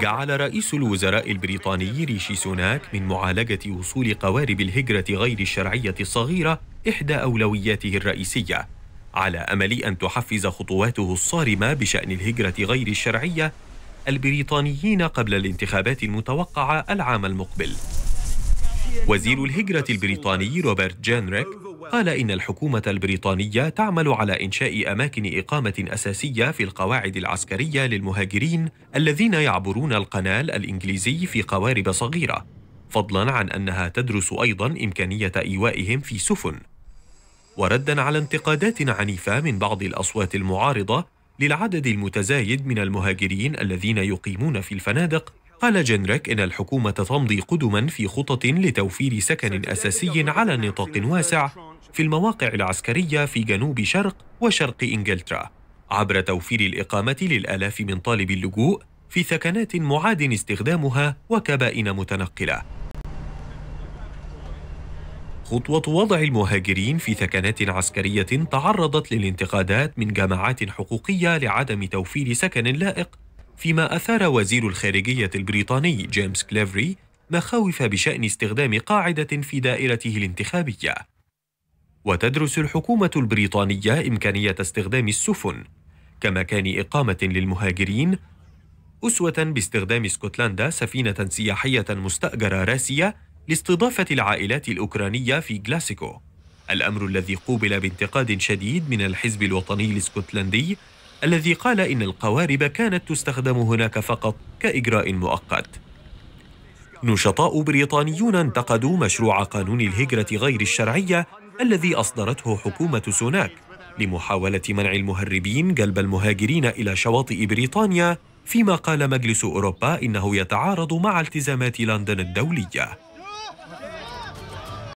جعل رئيس الوزراء البريطاني ريشي سوناك من معالجة وصول قوارب الهجرة غير الشرعية الصغيرة إحدى أولوياته الرئيسية على أمل أن تحفز خطواته الصارمة بشأن الهجرة غير الشرعية البريطانيين قبل الانتخابات المتوقعة العام المقبل وزير الهجرة البريطاني روبرت جانريك قال إن الحكومة البريطانية تعمل على إنشاء أماكن إقامة أساسية في القواعد العسكرية للمهاجرين الذين يعبرون القنال الإنجليزي في قوارب صغيرة فضلا عن أنها تدرس أيضا إمكانية إيوائهم في سفن وردا على انتقادات عنيفة من بعض الأصوات المعارضة للعدد المتزايد من المهاجرين الذين يقيمون في الفنادق قال جنرك إن الحكومة تمضي قدما في خطط لتوفير سكن أساسي على نطاق واسع في المواقع العسكرية في جنوب شرق وشرق إنجلترا عبر توفير الإقامة للآلاف من طالبي اللجوء في ثكنات معاد استخدامها وكبائن متنقلة خطوة وضع المهاجرين في ثكنات عسكرية تعرضت للانتقادات من جماعات حقوقية لعدم توفير سكن لائق فيما أثار وزير الخارجية البريطاني جيمس كليفري مخاوف بشأن استخدام قاعدة في دائرته الانتخابية وتدرس الحكومة البريطانية إمكانية استخدام السفن كمكان إقامة للمهاجرين أسوة باستخدام اسكتلندا سفينة سياحية مستأجرة راسية لاستضافة العائلات الأوكرانية في غلاسكو الأمر الذي قوبل بانتقاد شديد من الحزب الوطني الاسكتلندي الذي قال إن القوارب كانت تستخدم هناك فقط كإجراء مؤقت نشطاء بريطانيون انتقدوا مشروع قانون الهجرة غير الشرعية الذي أصدرته حكومة سوناك لمحاولة منع المهربين جلب المهاجرين إلى شواطئ بريطانيا فيما قال مجلس أوروبا إنه يتعارض مع التزامات لندن الدولية